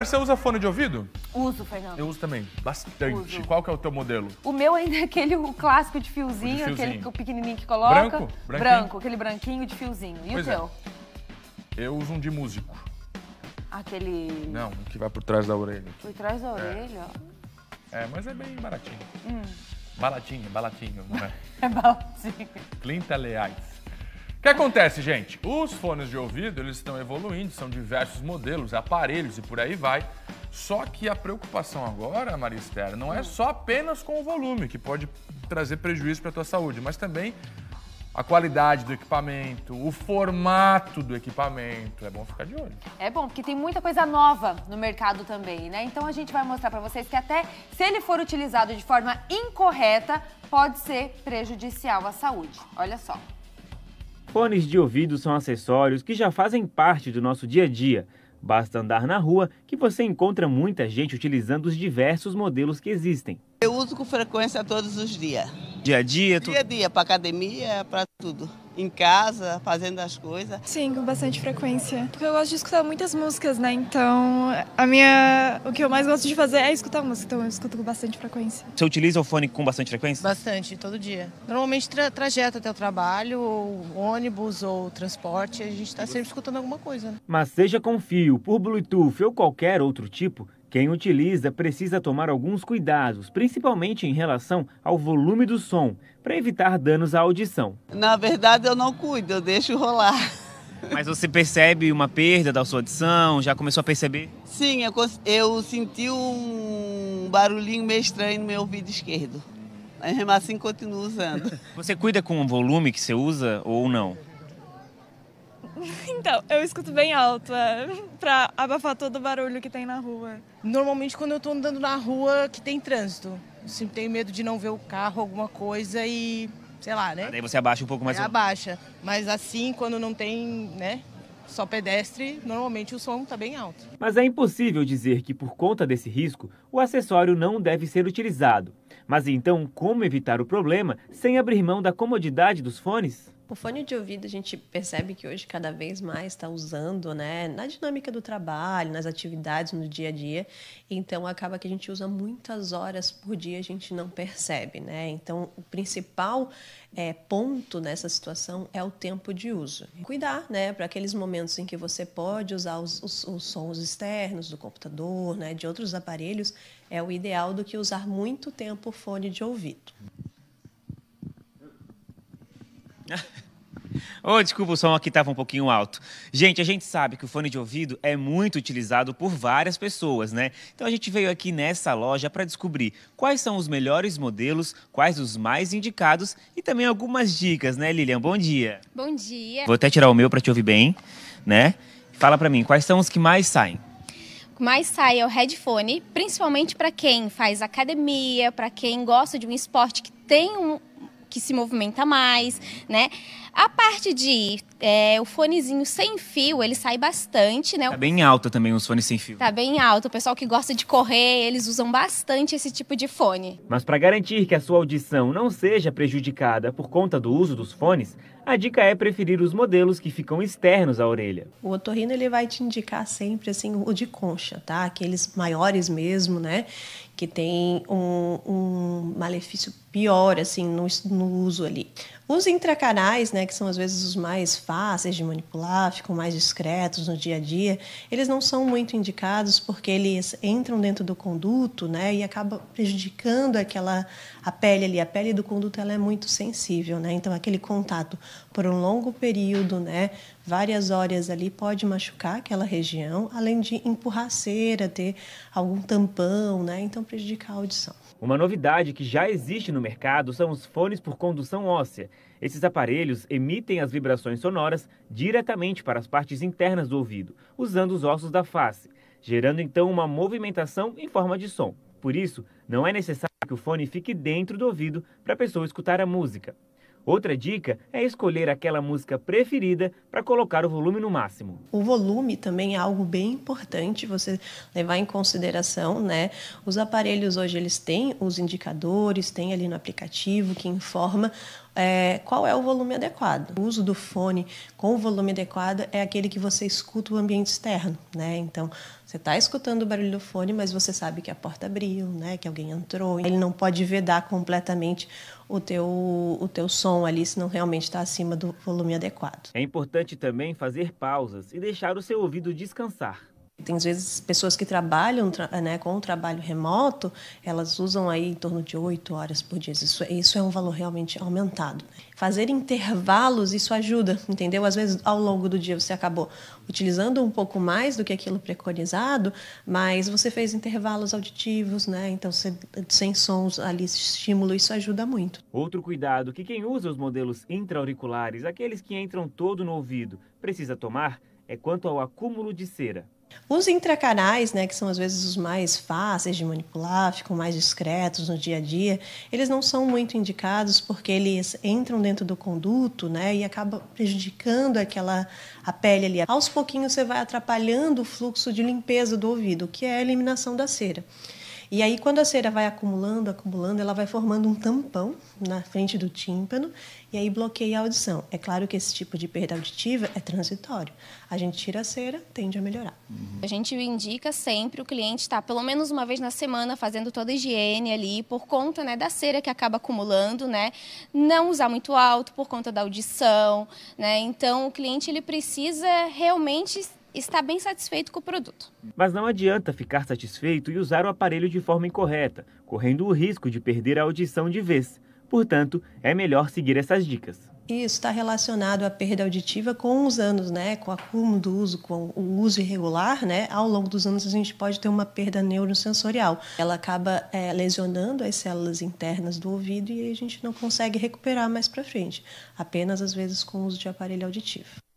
Você usa fone de ouvido? Uso, Fernando. Eu uso também, bastante. Uso. Qual que é o teu modelo? O meu ainda é aquele o clássico de fiozinho, o de fiozinho. aquele o pequenininho que coloca. Branco? Branquinho. Branco, aquele branquinho de fiozinho. E pois o é. teu? É. Eu uso um de músico. Aquele... Não, que vai por trás da orelha. Por trás da é. orelha? É, é mas é bem baratinho. Hum. Baratinho, baratinho, não é? é baratinho. 30 reais. O que acontece, gente? Os fones de ouvido, eles estão evoluindo, são diversos modelos, aparelhos e por aí vai. Só que a preocupação agora, Maristela, não é só apenas com o volume, que pode trazer prejuízo para a tua saúde, mas também a qualidade do equipamento, o formato do equipamento. É bom ficar de olho. É bom, porque tem muita coisa nova no mercado também, né? Então a gente vai mostrar para vocês que até se ele for utilizado de forma incorreta, pode ser prejudicial à saúde. Olha só. Fones de ouvido são acessórios que já fazem parte do nosso dia a dia. Basta andar na rua que você encontra muita gente utilizando os diversos modelos que existem. Eu uso com frequência todos os dias. Dia a dia? Tu... Dia a dia, para academia, para tudo em casa, fazendo as coisas? Sim, com bastante frequência. Porque eu gosto de escutar muitas músicas, né? Então, a minha, o que eu mais gosto de fazer é escutar música, então eu escuto com bastante frequência. Você utiliza o fone com bastante frequência? Bastante, todo dia. Normalmente tra trajeto até o trabalho, ou ônibus ou transporte, a gente está sempre escutando alguma coisa. Né? Mas seja com fio, por Bluetooth ou qualquer outro tipo, quem utiliza precisa tomar alguns cuidados, principalmente em relação ao volume do som, para evitar danos à audição. Na verdade, eu não cuido, eu deixo rolar. Mas você percebe uma perda da sua audição? Já começou a perceber? Sim, eu, eu senti um barulhinho meio estranho no meu ouvido esquerdo. Mas assim continuo usando. Você cuida com o volume que você usa ou não? Então, eu escuto bem alto, é, pra abafar todo o barulho que tem na rua. Normalmente quando eu tô andando na rua que tem trânsito. Eu sempre tenho medo de não ver o carro, alguma coisa e. sei lá, né? Daí você abaixa um pouco mais. Aí abaixa. Mas assim, quando não tem, né? Só pedestre, normalmente o som está bem alto. Mas é impossível dizer que, por conta desse risco, o acessório não deve ser utilizado. Mas então, como evitar o problema sem abrir mão da comodidade dos fones? O fone de ouvido a gente percebe que hoje cada vez mais está usando, né, na dinâmica do trabalho, nas atividades, no dia a dia. Então acaba que a gente usa muitas horas por dia, a gente não percebe, né? Então o principal é, ponto nessa situação é o tempo de uso. Cuidar, né, para aqueles momentos em que você pode usar os, os, os sons externos do computador, né, de outros aparelhos, é o ideal do que usar muito tempo o fone de ouvido. Oh, desculpa, o som aqui estava um pouquinho alto. Gente, a gente sabe que o fone de ouvido é muito utilizado por várias pessoas, né? Então a gente veio aqui nessa loja para descobrir quais são os melhores modelos, quais os mais indicados e também algumas dicas, né, Lilian? Bom dia. Bom dia. Vou até tirar o meu para te ouvir bem, né? Fala para mim, quais são os que mais saem? mais sai é o headphone, principalmente para quem faz academia, para quem gosta de um esporte que tem um, que se movimenta mais, né? A parte de é, o fonezinho sem fio, ele sai bastante, né? Tá bem alto também os fones sem fio. Tá bem alto. O pessoal que gosta de correr, eles usam bastante esse tipo de fone. Mas para garantir que a sua audição não seja prejudicada por conta do uso dos fones, a dica é preferir os modelos que ficam externos à orelha. O otorrino ele vai te indicar sempre assim o de concha, tá? Aqueles maiores mesmo, né? Que tem um, um malefício pior assim no, no uso ali. Os intracanais, né? que são às vezes os mais fáceis de manipular, ficam mais discretos no dia a dia, eles não são muito indicados porque eles entram dentro do conduto, né, e acaba prejudicando aquela a pele ali, a pele do conduto ela é muito sensível, né? Então aquele contato por um longo período, né, várias horas ali pode machucar aquela região, além de empurrar cera, ter algum tampão, né? Então prejudicar a audição. Uma novidade que já existe no mercado são os fones por condução óssea. Esses aparelhos emitem as vibrações sonoras diretamente para as partes internas do ouvido, usando os ossos da face, gerando então uma movimentação em forma de som. Por isso, não é necessário que o fone fique dentro do ouvido para a pessoa escutar a música. Outra dica é escolher aquela música preferida para colocar o volume no máximo. O volume também é algo bem importante você levar em consideração, né? Os aparelhos hoje eles têm os indicadores, tem ali no aplicativo que informa é, qual é o volume adequado. O uso do fone com o volume adequado é aquele que você escuta o ambiente externo, né? Então, você está escutando o barulho do fone, mas você sabe que a porta abriu, né? Que alguém entrou. Ele não pode vedar completamente o teu, o teu som ali, se não realmente está acima do volume adequado. É importante também fazer pausas e deixar o seu ouvido descansar. Tem, às vezes, pessoas que trabalham né, com o trabalho remoto, elas usam aí em torno de oito horas por dia. Isso, isso é um valor realmente aumentado. Né? Fazer intervalos, isso ajuda, entendeu? Às vezes, ao longo do dia, você acabou utilizando um pouco mais do que aquilo preconizado, mas você fez intervalos auditivos, né? Então, você, sem sons ali, estímulo, isso ajuda muito. Outro cuidado que quem usa os modelos intra-auriculares aqueles que entram todo no ouvido, precisa tomar é quanto ao acúmulo de cera. Os intracanais, né, que são às vezes os mais fáceis de manipular, ficam mais discretos no dia a dia, eles não são muito indicados porque eles entram dentro do conduto, né, e acabam prejudicando aquela a pele ali. Aos pouquinhos você vai atrapalhando o fluxo de limpeza do ouvido, que é a eliminação da cera. E aí, quando a cera vai acumulando, acumulando, ela vai formando um tampão na frente do tímpano e aí bloqueia a audição. É claro que esse tipo de perda auditiva é transitório. A gente tira a cera, tende a melhorar. Uhum. A gente indica sempre o cliente estar tá pelo menos uma vez na semana fazendo toda a higiene ali por conta né, da cera que acaba acumulando, né? Não usar muito alto por conta da audição, né? Então, o cliente ele precisa realmente está bem satisfeito com o produto. Mas não adianta ficar satisfeito e usar o aparelho de forma incorreta, correndo o risco de perder a audição de vez. Portanto, é melhor seguir essas dicas. Isso está relacionado à perda auditiva com os anos, né? Com o acúmulo do uso, com o uso irregular, né? Ao longo dos anos a gente pode ter uma perda neurosensorial. Ela acaba é, lesionando as células internas do ouvido e a gente não consegue recuperar mais para frente. Apenas às vezes com o uso de aparelho auditivo.